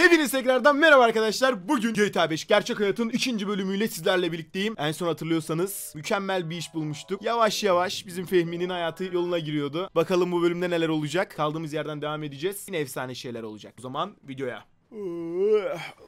Hepiniz tekrardan merhaba arkadaşlar. Bugün GTA 5 Gerçek Hayat'ın 3. bölümüyle sizlerle birlikteyim. En son hatırlıyorsanız mükemmel bir iş bulmuştuk. Yavaş yavaş bizim Fehmi'nin hayatı yoluna giriyordu. Bakalım bu bölümde neler olacak. Kaldığımız yerden devam edeceğiz. Yine efsane şeyler olacak. O zaman videoya.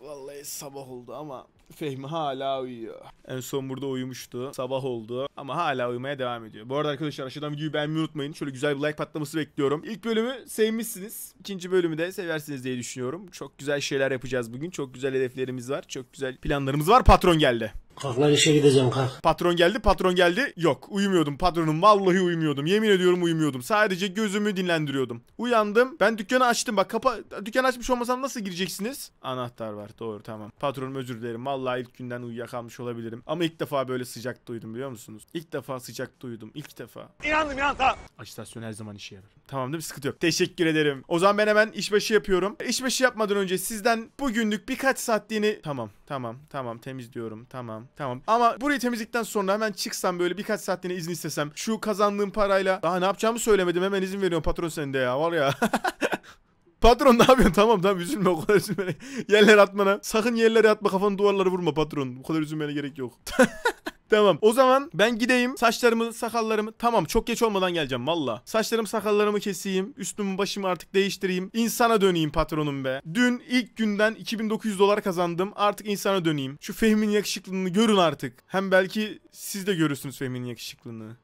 Vallahi sabah oldu ama Fehmi hala uyuyor. En son burada uyumuştu. Sabah oldu ama hala uyumaya devam ediyor. Bu arada arkadaşlar aşağıdan videoyu beğenmeyi unutmayın. Şöyle güzel bir like patlaması bekliyorum. İlk bölümü sevmişsiniz. İkinci bölümü de seversiniz diye düşünüyorum. Çok güzel şeyler yapacağız bugün. Çok güzel hedeflerimiz var. Çok güzel planlarımız var. Patron geldi. Kalk işe gideceğim kalk. Patron geldi patron geldi. Yok uyumuyordum patronum vallahi uyumuyordum. Yemin ediyorum uyumuyordum. Sadece gözümü dinlendiriyordum. Uyandım. Ben dükkanı açtım bak kapa dükkanı açmış olmasam nasıl gireceksiniz? Anahtar var doğru tamam. Patronum özür dilerim. Vallahi ilk günden uyuyakalmış olabilirim. Ama ilk defa böyle sıcak duydum biliyor musunuz? İlk defa sıcak duydum. ilk defa. İnandım ya tamam. her zaman işe yarar. Tamam değil mi? Sıkıntı yok. Teşekkür ederim. O zaman ben hemen işbaşı yapıyorum. İşbaşı yapmadan önce sizden bugünlük birkaç saatliğini... Tamam tamam tamam temizliyorum tamam. Tamam tamam. Ama burayı temizlikten sonra hemen çıksam böyle birkaç saatliğine izin istesem. Şu kazandığım parayla. Daha ne yapacağımı söylemedim. Hemen izin veriyorum patron sende ya. Var ya. Patron ne yapıyorsun? Tamam tamam üzülme o kadar üzülme. Yerlere atmana. Sakın yerlere atma kafanı duvarlara vurma patron. Bu kadar üzülmene gerek yok. Tamam. O zaman ben gideyim. Saçlarımı, sakallarımı. Tamam çok geç olmadan geleceğim valla. Saçlarım, sakallarımı keseyim. Üstümü, başımı artık değiştireyim. İnsana döneyim patronum be. Dün ilk günden 2900 dolar kazandım. Artık insana döneyim. Şu Fehmi'nin yakışıklılığını görün artık. Hem belki siz de görürsünüz Fehmi'nin yakışıklılığını.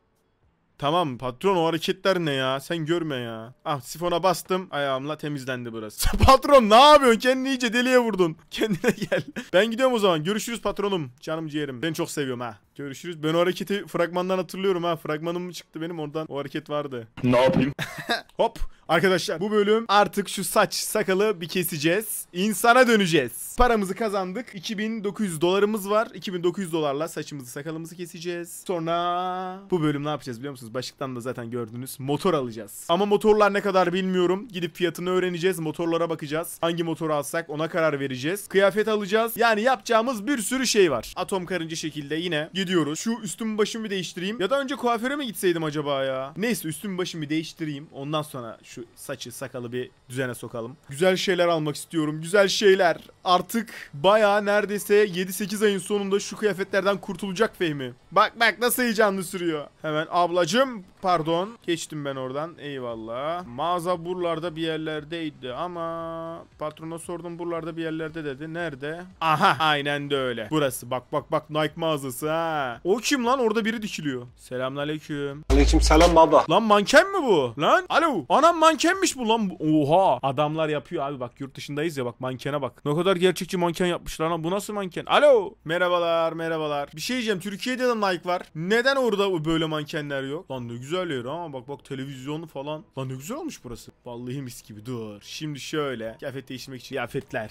Tamam patron o hareketler ne ya? Sen görme ya. Ah sifona bastım ayağımla temizlendi burası. patron ne yapıyorsun? Kendini iyice deliye vurdun. Kendine gel. Ben gidiyorum o zaman. Görüşürüz patronum. Canım ciğerim. Seni çok seviyorum ha. Görüşürüz. Ben o hareketi fragmandan hatırlıyorum ha. Fragmanım mı çıktı benim oradan? O hareket vardı. Ne yapayım? Hop. Arkadaşlar bu bölüm artık şu saç sakalı bir keseceğiz. İnsana döneceğiz. Paramızı kazandık. 2900 dolarımız var. 2900 dolarla saçımızı sakalımızı keseceğiz. Sonra bu bölüm ne yapacağız biliyor musunuz? Başlıktan da zaten gördünüz. Motor alacağız. Ama motorlar ne kadar bilmiyorum. Gidip fiyatını öğreneceğiz. Motorlara bakacağız. Hangi motoru alsak ona karar vereceğiz. Kıyafet alacağız. Yani yapacağımız bir sürü şey var. Atom karınca şekilde yine gidiyoruz. Şu üstümü başımı bir değiştireyim. Ya da önce kuaföre mi gitseydim acaba ya? Neyse üstümü başımı bir değiştireyim. Ondan sonra şu saçı sakalı bir düzene sokalım. Güzel şeyler almak istiyorum. Güzel şeyler. Artık baya neredeyse 7-8 ayın sonunda şu kıyafetlerden kurtulacak Fehmi. Bak bak nasıl heyecanlı sürüyor. Hemen ablacım Pardon. Geçtim ben oradan. Eyvallah. Mağaza buralarda bir yerlerdeydi ama patrona sordum buralarda bir yerlerde dedi. Nerede? Aha aynen de öyle. Burası. Bak bak bak Nike mağazası ha. O kim lan? Orada biri dikiliyor. Selamünaleyküm. Aleyküm selam baba. Lan manken mi bu? Lan? Alo. Anam mankenmiş bu lan. Oha. Adamlar yapıyor abi bak yurt dışındayız ya bak mankene bak. Ne kadar gerçekçi manken yapmışlar lan. Bu nasıl manken? Alo. Merhabalar merhabalar. Bir şey diyeceğim. Türkiye'de de Nike var. Neden orada böyle mankenler yok? Lan ne güzel güzel yer ama bak bak televizyonu falan. Lan ne güzel olmuş burası. Vallahi mis gibi dur. Şimdi şöyle kıyafet değiştirmek için kıyafetler.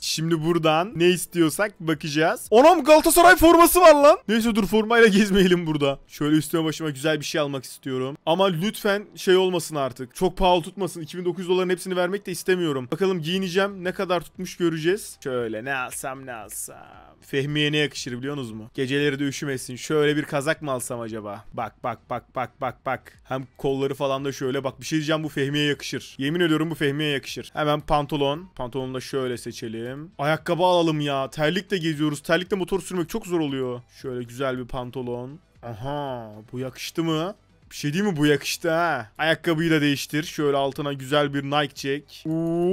Şimdi buradan ne istiyorsak bakacağız. Onam Galatasaray forması var lan. Neyse dur formayla gezmeyelim burada. Şöyle üstüme başıma güzel bir şey almak istiyorum. Ama lütfen şey olmasın artık. Çok pahalı tutmasın. 2900 doların hepsini vermek de istemiyorum. Bakalım giyineceğim. Ne kadar tutmuş göreceğiz. Şöyle ne alsam ne alsam. Fehmiye ne yakışır biliyorsunuz mu? Geceleri de üşümesin. Şöyle bir kazak mı alsam acaba? Bak bak bak bak bak bak. Hem kolları falan da şöyle bak bir şey diyeceğim bu Fehmi'ye yakışır. Yemin ediyorum bu Fehmi'ye yakışır. Hemen pantolon. Pantolonu da şöyle seçelim. Ayakkabı alalım ya. Terlikle geziyoruz. Terlikle motor sürmek çok zor oluyor. Şöyle güzel bir pantolon. Aha bu yakıştı mı? Bir şey değil mi bu yakıştı ha? Ayakkabıyı da değiştir. Şöyle altına güzel bir Nike çek.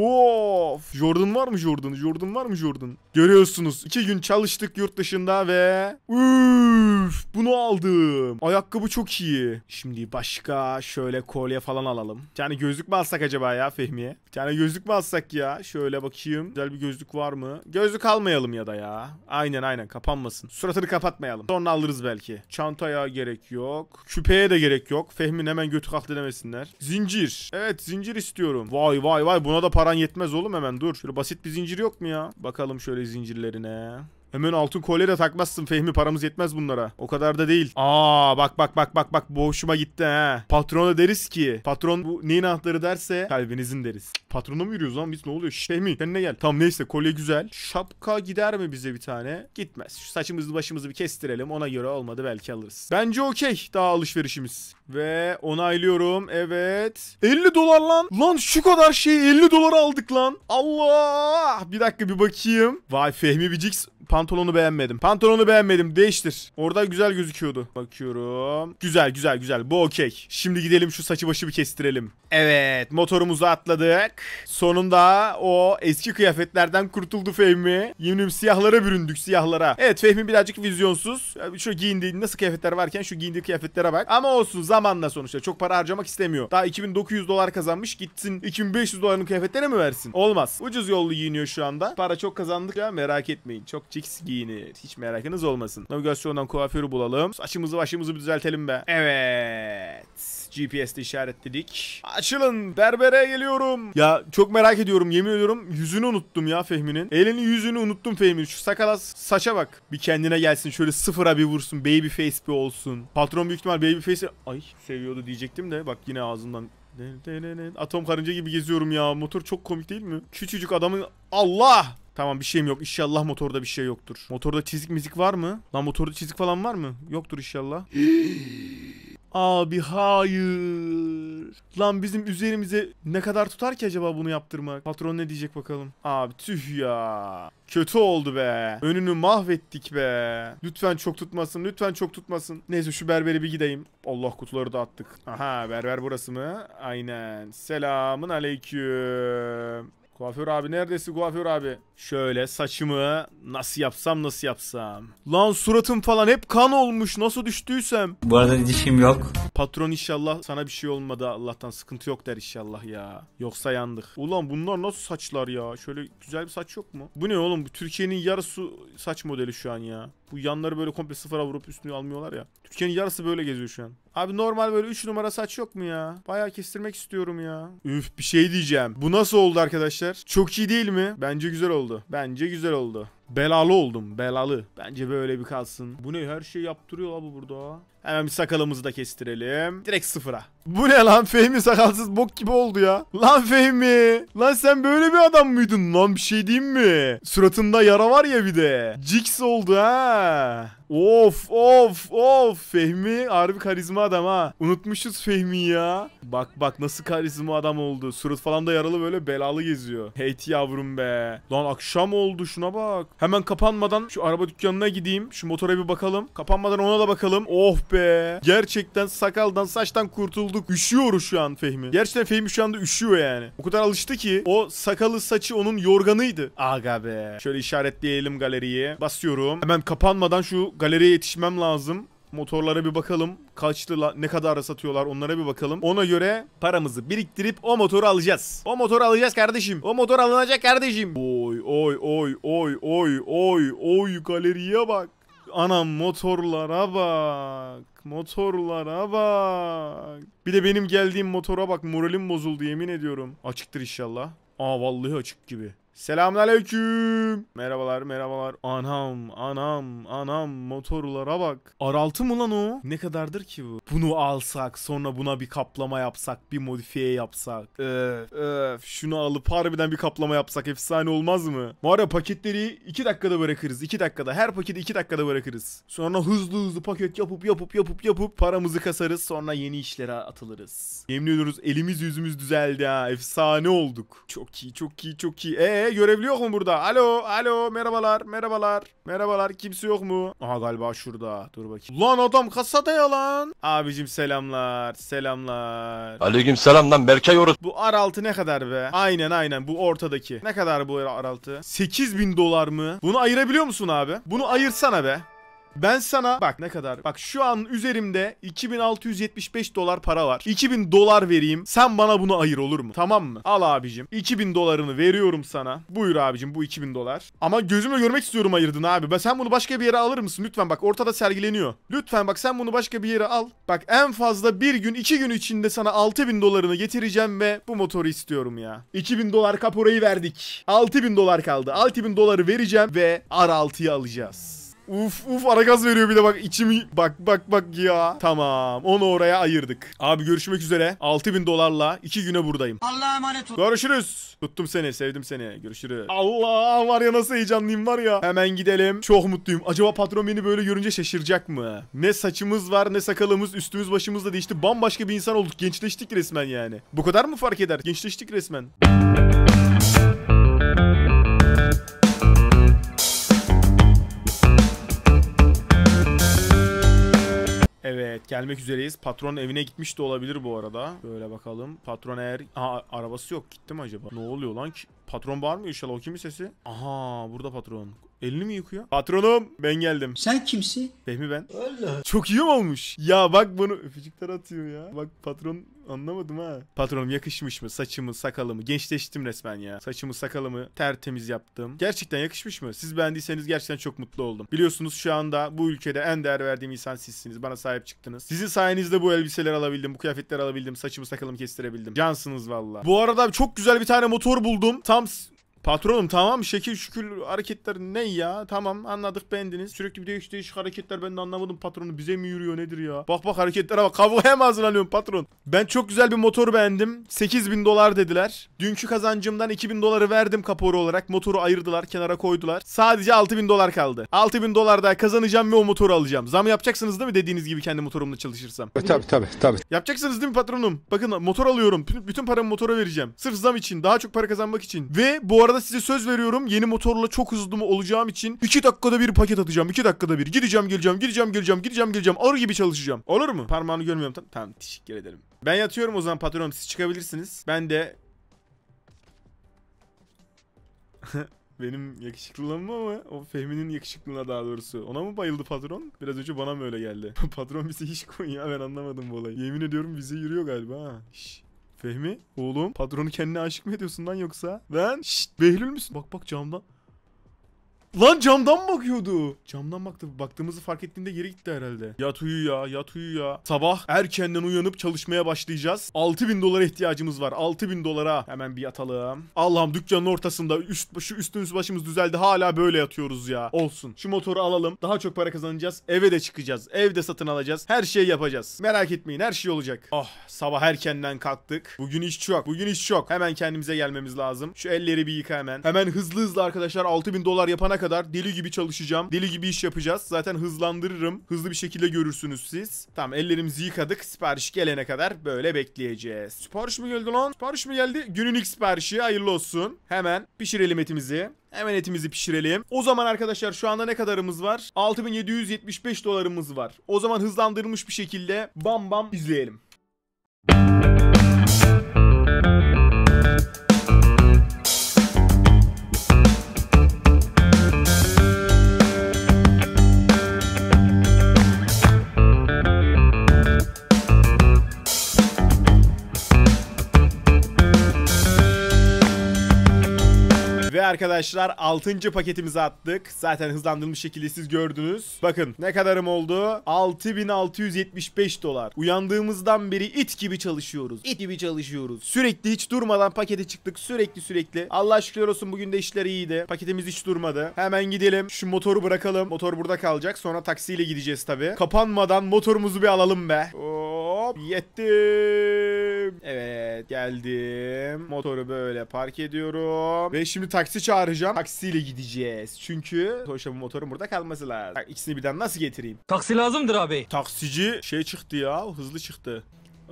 Of! Jordan var mı Jordan? Jordan var mı Jordan? Görüyorsunuz. iki gün çalıştık yurt dışında ve... Üf! Bunu aldım. Ayakkabı çok iyi. Şimdi başka şöyle kolye falan alalım. Bir tane gözlük mü alsak acaba ya Fehmi'ye? Bir tane gözlük mü alsak ya? Şöyle bakayım. Güzel bir gözlük var mı? Gözlük almayalım ya da ya. Aynen aynen kapanmasın. Suratını kapatmayalım. Sonra alırız belki. Çantaya gerek yok. Küpeye de gerek yok. Fehmin hemen götü kalktı demesinler. Zincir. Evet zincir istiyorum. Vay vay vay buna da paran yetmez oğlum hemen dur. Şöyle basit bir zincir yok mu ya? Bakalım şöyle zincirlerine. Hemen altın kolye de takmazsın Fehmi paramız yetmez bunlara. O kadar da değil. Aa bak bak bak bak bak boşuma gitti he. Patrona deriz ki patron bu neyin anahtarı derse kalbinizin deriz. Patrona mı yürüyoruz lan biz ne oluyor? Şey Sen ne gel. Tamam neyse kolye güzel. Şapka gider mi bize bir tane? Gitmez. Şu saçımızı başımızı bir kestirelim. Ona göre olmadı belki alırız. Bence okey daha alışverişimiz. Ve onaylıyorum. Evet. 50 dolar lan. Lan şu kadar şeyi 50 dolar aldık lan. Allah. Bir dakika bir bakayım. Vay Fehmi Bicix pan Pantolonu beğenmedim. Pantolonu beğenmedim. Değiştir. Orada güzel gözüküyordu. Bakıyorum. Güzel güzel güzel. Bu okey. Şimdi gidelim şu saçı başı bir kestirelim. Evet. Motorumuzu atladık. Sonunda o eski kıyafetlerden kurtuldu Fehmi. Yeminim siyahlara büründük siyahlara. Evet Fehmi birazcık vizyonsuz. Şu giyindiği nasıl kıyafetler varken şu giyindiği kıyafetlere bak. Ama olsun zamanla sonuçta. Çok para harcamak istemiyor. Daha 2900 dolar kazanmış. Gitsin 2500 doların kıyafetlere mi versin? Olmaz. Ucuz yollu giyiniyor şu anda. Para çok kazandık ya merak etmeyin. Çok çiks giyinir. Hiç merakınız olmasın. Navigasyondan kuaförü bulalım. Açımızı başımızı düzeltelim be. Evet. GPS'te işaretledik. Açılın berbere geliyorum. Ya çok merak ediyorum yemin ediyorum yüzünü unuttum ya Fehmi'nin. Elini yüzünü unuttum Fehmi'nin. Şu sakala saça bak. Bir kendine gelsin şöyle sıfıra bir vursun. Baby face bir olsun. Patron büyük ihtimal baby face... Ay seviyordu diyecektim de bak yine ağzından Atom karınca gibi geziyorum ya. Motor çok komik değil mi? Küçücük adamın Allah Tamam bir şeyim yok. İnşallah motorda bir şey yoktur. Motorda çizik mizik var mı? Lan motorda çizik falan var mı? Yoktur inşallah. Abi hayır. Lan bizim üzerimize ne kadar tutar ki acaba bunu yaptırmak? Patron ne diyecek bakalım. Abi tüh ya. Kötü oldu be. Önünü mahvettik be. Lütfen çok tutmasın. Lütfen çok tutmasın. Neyse şu berberi bir gideyim. Allah kutuları da attık. Aha berber burası mı? Aynen. Selamın aleyküm. Kuaför abi neredesin kuaför abi? Şöyle saçımı nasıl yapsam nasıl yapsam. Lan suratım falan hep kan olmuş nasıl düştüysem. Bu arada dişim yok. Patron inşallah sana bir şey olmadı Allah'tan sıkıntı yok der inşallah ya. Yoksa yandık. Ulan bunlar nasıl saçlar ya? Şöyle güzel bir saç yok mu? Bu ne oğlum? Türkiye'nin yarısı saç modeli şu an ya. Bu yanları böyle komple sıfıra vurup üstünü almıyorlar ya. Türkiye'nin yarısı böyle geziyor şu an. Abi normal böyle 3 numara saç yok mu ya? Bayağı kestirmek istiyorum ya. Üf bir şey diyeceğim. Bu nasıl oldu arkadaşlar? Çok iyi değil mi? Bence güzel oldu. Bence güzel oldu. Belalı oldum. Belalı. Bence böyle bir kalsın. Bu ne? Her şeyi yaptırıyor abi burada. Hemen bir sakalımızı da kestirelim. Direkt sıfıra. Bu ne lan Fehmi sakalsız bok gibi oldu ya. Lan Fehmi. Lan sen böyle bir adam mıydın lan bir şey diyeyim mi? Suratında yara var ya bir de. Jigs oldu ha. Of of of. Fehmi harbi karizma adam ha. Unutmuşuz Fehmi ya. Bak bak nasıl karizma adam oldu. Surat falan da yaralı böyle belalı geziyor. hate yavrum be. Lan akşam oldu şuna bak. Hemen kapanmadan şu araba dükkanına gideyim. Şu motora bir bakalım. Kapanmadan ona da bakalım. Oh be. Gerçekten sakaldan saçtan kurtulduk. Üşüyoruz şu an Fehmi. Gerçekten Fehmi şu anda üşüyor yani. O kadar alıştı ki o sakalı saçı onun yorganıydı. Aga be. Şöyle işaretleyelim galeriye. Basıyorum. Hemen kapanmadan şu galeriye yetişmem lazım. Motorlara bir bakalım. Kaçtı la, ne kadar satıyorlar onlara bir bakalım. Ona göre paramızı biriktirip o motoru alacağız. O motoru alacağız kardeşim. O motor alınacak kardeşim. Oy oy oy oy oy oy oy galeriye bak. Anam motorlara bak. Motorlara bak. Bir de benim geldiğim motora bak moralim bozuldu yemin ediyorum. Açıktır inşallah. Aa vallahi açık gibi. Selamünaleyküm. Merhabalar, merhabalar. Anam, anam, anam motorlara bak. Araltı mı lan o? Ne kadardır ki bu? Bunu alsak, sonra buna bir kaplama yapsak, bir modifiye yapsak. Öf, öf. Şunu alıp harbiden bir kaplama yapsak efsane olmaz mı? Var paketleri 2 dakikada bırakırız. 2 dakikada. Her paketi 2 dakikada bırakırız. Sonra hızlı hızlı paket yapıp yapıp yapıp yapıp paramızı kasarız. Sonra yeni işlere atılırız. Yemin ediyoruz elimiz yüzümüz düzeldi ha. Efsane olduk. Çok iyi, çok iyi, çok iyi. Eee He görevli yok mu burada? Alo alo merhabalar merhabalar merhabalar kimse yok mu? Aha galiba şurada dur bakayım. Lan adam kasada ya lan. Abicim selamlar selamlar. Aleyküm selam lan Berkay Orut. Bu araltı ne kadar be? Aynen aynen bu ortadaki. Ne kadar bu araltı? 8000 dolar mı? Bunu ayırabiliyor musun abi? Bunu ayırsana be. Ben sana bak ne kadar bak şu an üzerimde 2675 dolar para var. 2000 dolar vereyim. Sen bana bunu ayır olur mu? Tamam mı? Al abicim. 2000 dolarını veriyorum sana. Buyur abicim bu 2000 dolar. Ama gözümle görmek istiyorum ayırdın abi. Ben sen bunu başka bir yere alır mısın? Lütfen bak ortada sergileniyor. Lütfen bak sen bunu başka bir yere al. Bak en fazla bir gün iki gün içinde sana 6000 dolarını getireceğim ve bu motoru istiyorum ya. 2000 dolar kaporayı verdik. 6000 dolar kaldı. 6000 doları vereceğim ve R6'yı alacağız. Uf uf ara gaz veriyor bir de bak içimi bak bak bak ya. Tamam onu oraya ayırdık. Abi görüşmek üzere. 6000 dolarla 2 güne buradayım. Allah'a emanet ol. Görüşürüz. Tuttum seni sevdim seni. Görüşürüz. Allah var ya nasıl heyecanlıyım var ya. Hemen gidelim. Çok mutluyum. Acaba patron beni böyle görünce şaşıracak mı? Ne saçımız var ne sakalımız üstümüz başımız da değişti. Bambaşka bir insan olduk. Gençleştik resmen yani. Bu kadar mı fark eder? Gençleştik resmen. Evet gelmek üzereyiz. Patron evine gitmiş de olabilir bu arada. Böyle bakalım. Patron eğer... Aha arabası yok gitti mi acaba? Ne oluyor lan? ki? Patron bağırmıyor inşallah. O kimin sesi? Aha burada patron. Elini mi yıkıyor? Patronum ben geldim. Sen kimsin? Fehmi ben. Allah Çok iyi olmuş. Ya bak bunu öpücükler atıyor ya. Bak patron anlamadım ha. Patronum yakışmış mı? Saçımı, sakalımı. Gençleştim resmen ya. Saçımı, sakalımı tertemiz yaptım. Gerçekten yakışmış mı? Siz beğendiyseniz gerçekten çok mutlu oldum. Biliyorsunuz şu anda bu ülkede en değer verdiğim insan sizsiniz. Bana sahip çıktınız. Sizin sayenizde bu elbiseler alabildim. Bu kıyafetler alabildim. Saçımı, sakalımı kestirebildim. Cansınız valla. Bu arada çok güzel bir tane motor buldum. Tam Patronum tamam şekil şükür hareketler ne ya? Tamam anladık beğendiniz Sürekli bir değiş değişik hareketler ben de anlamadım patronu. Bize mi yürüyor nedir ya? Bak bak hareketlere bak. Kavgaya mı hazırlanıyorum patron? Ben çok güzel bir motor beğendim. 8000 dolar dediler. Dünkü kazancımdan 2000 doları verdim kapora olarak. Motoru ayırdılar kenara koydular. Sadece 6000 dolar kaldı. 6000 dolar daha kazanacağım ve o motoru alacağım. Zam yapacaksınız değil mi dediğiniz gibi kendi motorumla çalışırsam? E, tabii tabii tabii. Yapacaksınız değil mi patronum? Bakın motor alıyorum. Bütün paramı motora vereceğim. Sırf zam için. Daha çok para kazanmak için. Ve bu arada arada size söz veriyorum yeni motorla çok hızlı olacağım için 2 dakikada bir paket atacağım. 2 dakikada bir. Gideceğim geleceğim gideceğim geleceğim gideceğim geleceğim. Arı gibi çalışacağım. Olur mu? Parmağını görmüyorum. tam tamam teşekkür ederim. Ben yatıyorum o zaman patron siz çıkabilirsiniz. Ben de Benim yakışıklılığım mı o Fehmi'nin yakışıklılığına daha doğrusu. Ona mı bayıldı patron? Biraz önce bana mı öyle geldi? patron bizi hiç koyun ya ben anlamadım bu olayı. Yemin ediyorum bize yürüyor galiba ha. Şş. Fehmi oğlum patronu kendine aşık mı ediyorsun lan yoksa? Ben şşt Behlül müsün? Bak bak camdan. Lan camdan bakıyordu. Camdan baktı. Baktığımızı fark ettiğinde geri gitti herhalde. Yat uyu ya yat uyu ya. Sabah erkenden uyanıp çalışmaya başlayacağız. 6000 dolara ihtiyacımız var. 6000 dolara. Hemen bir yatalım. Allah'ım dükkanın ortasında üst, şu üstümüz başımız düzeldi. Hala böyle yatıyoruz ya. Olsun. Şu motoru alalım. Daha çok para kazanacağız. Eve de çıkacağız. Evde satın alacağız. Her şeyi yapacağız. Merak etmeyin her şey olacak. Ah oh, sabah erkenden kalktık. Bugün iş çok. Bugün iş çok. Hemen kendimize gelmemiz lazım. Şu elleri bir yıka hemen. Hemen hızlı hızlı arkadaşlar 6000 dolar yapana kadar deli gibi çalışacağım. Deli gibi iş yapacağız. Zaten hızlandırırım. Hızlı bir şekilde görürsünüz siz. Tamam ellerimizi yıkadık. Sipariş gelene kadar böyle bekleyeceğiz. Sipariş mi geldi lan? Sipariş mi geldi? Günün ilk siparişi hayırlı olsun. Hemen pişirelim etimizi. Hemen etimizi pişirelim. O zaman arkadaşlar şu anda ne kadarımız var? 6775 dolarımız var. O zaman hızlandırılmış bir şekilde bam bam izleyelim. arkadaşlar 6. paketimizi attık. Zaten hızlandırılmış şekilde siz gördünüz. Bakın ne kadarım oldu? 6675 dolar. Uyandığımızdan beri it gibi çalışıyoruz. İt gibi çalışıyoruz. Sürekli hiç durmadan pakete çıktık. Sürekli sürekli. Allah şükür olsun bugün de işler iyiydi. Paketimiz hiç durmadı. Hemen gidelim. Şu motoru bırakalım. Motor burada kalacak. Sonra taksiyle gideceğiz tabii. Kapanmadan motorumuzu bir alalım be. Oo. Hop yettim. Evet geldim. Motoru böyle park ediyorum. Ve şimdi taksi çağıracağım. Taksiyle gideceğiz. Çünkü sonuçta bu motorun burada kalması lazım. Bak, ikisini birden nasıl getireyim? Taksi lazımdır abi. Taksici şey çıktı ya hızlı çıktı.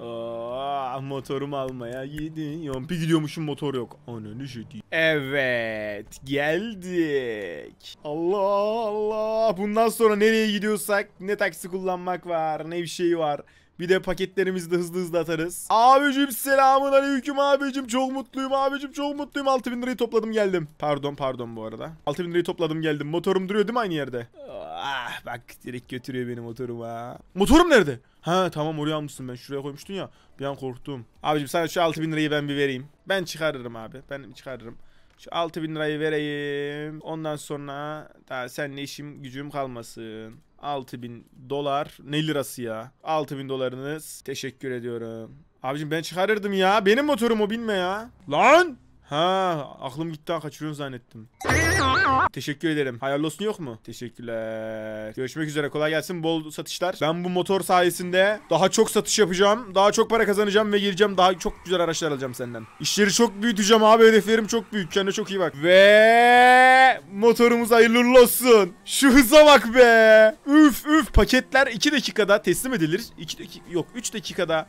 Aa, motorumu almaya gidiyorum. Bir gidiyormuşum motor yok. Ananı ciddi. Evet geldik. Allah Allah. Bundan sonra nereye gidiyorsak ne taksi kullanmak var ne bir şey var. Bir de paketlerimizi de hızlı hızlı atarız. Abicim selamun aleyküm abicim. Çok mutluyum abicim çok mutluyum. 6000 lirayı topladım geldim. Pardon pardon bu arada. 6000 lirayı topladım geldim. Motorum duruyor değil mi aynı yerde? Ah bak direkt götürüyor beni motorum ha. Motorum nerede? Ha tamam oraya almışsın ben şuraya koymuştun ya. Bir an korktum. Abicim sana şu 6000 lirayı ben bir vereyim. Ben çıkarırım abi. Ben çıkarırım. Şu 6000 lirayı vereyim. Ondan sonra daha seninle işim gücüm kalmasın. 6000 dolar ne lirası ya? 6000 dolarınız. Teşekkür ediyorum. Abicim ben çıkarırdım ya. Benim motorum o binme ya. Lan! Ha aklım gitti ha kaçırıyorum zannettim. Teşekkür ederim. Hayırlı olsun yok mu? Teşekkürler. Görüşmek üzere. Kolay gelsin. Bol satışlar. Ben bu motor sayesinde daha çok satış yapacağım. Daha çok para kazanacağım ve gireceğim. Daha çok güzel araçlar alacağım senden. İşleri çok büyüteceğim abi. Hedeflerim çok büyük. Kendine çok iyi bak. Ve motorumuz hayırlı olsun. Şu hıza bak be. Üf üf. Paketler 2 dakikada teslim edilir. 2 dakika yok 3 dakikada.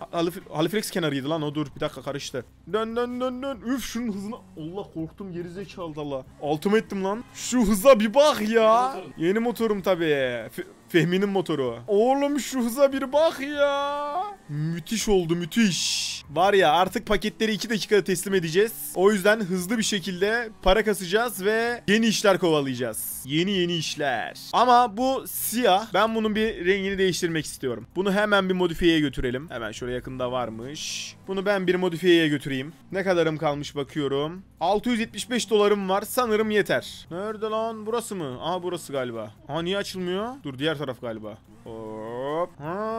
Haliflex kenarıydı lan o dur. Bir dakika karıştı. Dön dön dön dön. Üf şunun hızını hızına. Allah korktum gerizekalı dala. Altım ettim lan. Şu hıza bir bak ya. Yeni, motorum, Yeni motorum tabii. Fe Fehmi'nin motoru. Oğlum şu hıza bir bak ya. Müthiş oldu müthiş. Var ya artık paketleri 2 dakikada teslim edeceğiz. O yüzden hızlı bir şekilde para kasacağız ve yeni işler kovalayacağız. Yeni yeni işler. Ama bu siyah. Ben bunun bir rengini değiştirmek istiyorum. Bunu hemen bir modifiyeye götürelim. Hemen şöyle yakında varmış. Bunu ben bir modifiyeye götüreyim. Ne kadarım kalmış bakıyorum. 675 dolarım var. Sanırım yeter. Nerede lan? Burası mı? Aha burası galiba. Aha niye açılmıyor? Dur diğer taraf galiba. Hop. Ha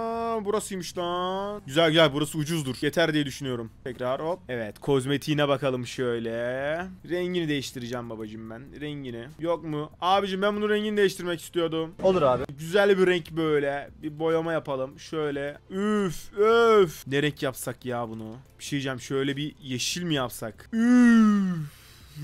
Aa burasıymış lan. Güzel güzel burası ucuzdur. Yeter diye düşünüyorum. Tekrar hop. Evet kozmetiğine bakalım şöyle. Rengini değiştireceğim babacım ben. Rengini. Yok mu? Abicim ben bunun rengini değiştirmek istiyordum. Olur abi. Güzel bir renk böyle. Bir boyama yapalım. Şöyle. Üf öf. Ne renk yapsak ya bunu? Bir şey diyeceğim. Şöyle bir yeşil mi yapsak? Üf.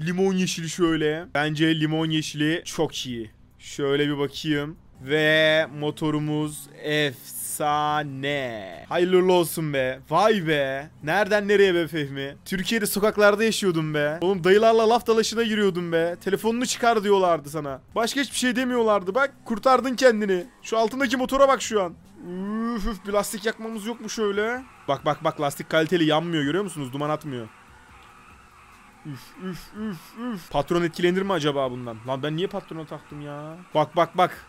Limon yeşili şöyle. Bence limon yeşili çok iyi. Şöyle bir bakayım. Ve motorumuz efsane Efsane. Hayırlı olsun be. Vay be. Nereden nereye be Fehmi? Türkiye'de sokaklarda yaşıyordum be. Oğlum dayılarla laf dalaşına giriyordum be. Telefonunu çıkar diyorlardı sana. Başka hiçbir şey demiyorlardı. Bak kurtardın kendini. Şu altındaki motora bak şu an. Üf üf bir lastik yakmamız yok mu şöyle? Bak bak bak lastik kaliteli yanmıyor görüyor musunuz? Duman atmıyor. Üf üf üf üf. Patron etkilenir mi acaba bundan? Lan ben niye patrona taktım ya? Bak bak bak.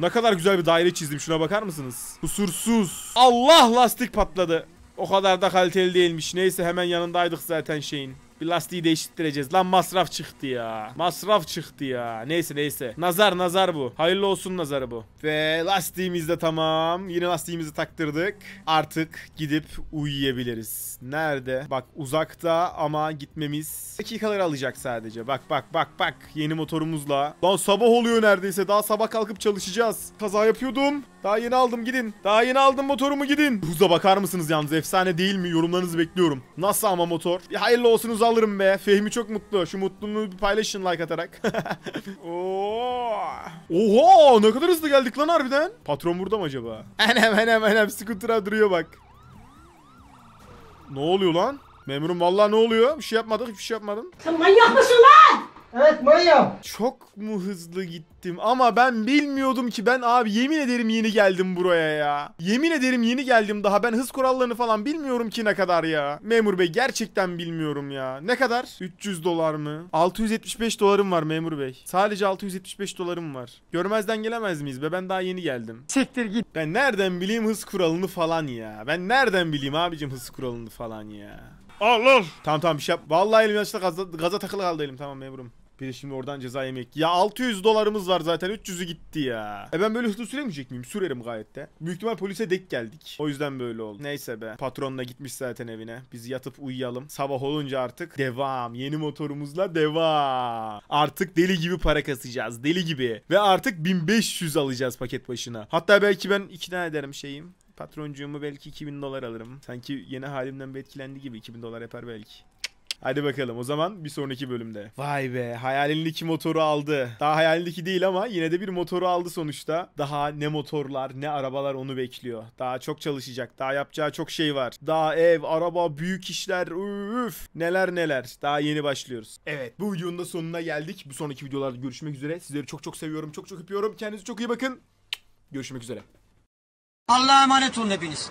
Ne kadar güzel bir daire çizdim şuna bakar mısınız? Kusursuz. Allah lastik patladı. O kadar da kaliteli değilmiş. Neyse hemen yanındaydık zaten şeyin. Bir lastiği değiştireceğiz. Lan masraf çıktı ya. Masraf çıktı ya. Neyse neyse. Nazar nazar bu. Hayırlı olsun nazarı bu. Ve lastiğimiz de tamam. Yine lastiğimizi taktırdık. Artık gidip uyuyabiliriz. Nerede? Bak uzakta ama gitmemiz dakikaları alacak sadece. Bak bak bak bak. Yeni motorumuzla. Lan sabah oluyor neredeyse. Daha sabah kalkıp çalışacağız. Kaza yapıyordum. Daha yeni aldım gidin. Daha yeni aldım motorumu gidin. Hıza bakar mısınız yalnız? Efsane değil mi? Yorumlarınızı bekliyorum. Nasıl ama motor? Bir hayırlı olsun uzak alırım be. Fehmi çok mutlu. Şu mutluluğunu bir paylaşın like atarak. Oha ne kadar hızlı geldik lan harbiden. Patron burada mı acaba? Enem enem enem scooter'a duruyor bak. Ne oluyor lan? Memurum vallahi ne oluyor? Bir şey yapmadık hiçbir şey yapmadım. Sen manyak mısın lan? Evet Maya. Çok mu hızlı gittim ama ben bilmiyordum ki ben abi yemin ederim yeni geldim buraya ya. Yemin ederim yeni geldim daha ben hız kurallarını falan bilmiyorum ki ne kadar ya. Memur bey gerçekten bilmiyorum ya. Ne kadar? 300 dolar mı? 675 dolarım var memur bey. Sadece 675 dolarım var. Görmezden gelemez miyiz be ben daha yeni geldim. Siktir git. Ben nereden bileyim hız kuralını falan ya. Ben nereden bileyim abicim hız kuralını falan ya. Allah. Tamam tamam bir şey yap. Vallahi elim yaşta gaza, gaza takılı kaldı elim tamam memurum. Biri şimdi oradan ceza yemek. Ya 600 dolarımız var zaten 300'ü gitti ya. E ben böyle hızlı süremeyecek miyim? Sürerim gayet de. Büyük ihtimal polise dek geldik. O yüzden böyle oldu. Neyse be. Patron da gitmiş zaten evine. Biz yatıp uyuyalım. Sabah olunca artık devam. Yeni motorumuzla devam. Artık deli gibi para kasacağız. Deli gibi. Ve artık 1500 alacağız paket başına. Hatta belki ben ikna ederim şeyim. Patroncuğumu belki 2000 dolar alırım. Sanki yeni halimden bir etkilendi gibi 2000 dolar yapar belki. Hadi bakalım o zaman bir sonraki bölümde. Vay be hayalindeki motoru aldı. Daha hayalindeki değil ama yine de bir motoru aldı sonuçta. Daha ne motorlar ne arabalar onu bekliyor. Daha çok çalışacak. Daha yapacağı çok şey var. Daha ev, araba, büyük işler. Üf. Neler neler. Daha yeni başlıyoruz. Evet bu videonun da sonuna geldik. Bir sonraki videolarda görüşmek üzere. Sizleri çok çok seviyorum. Çok çok öpüyorum. Kendinize çok iyi bakın. Görüşmek üzere. Allah'a emanet olun hepiniz.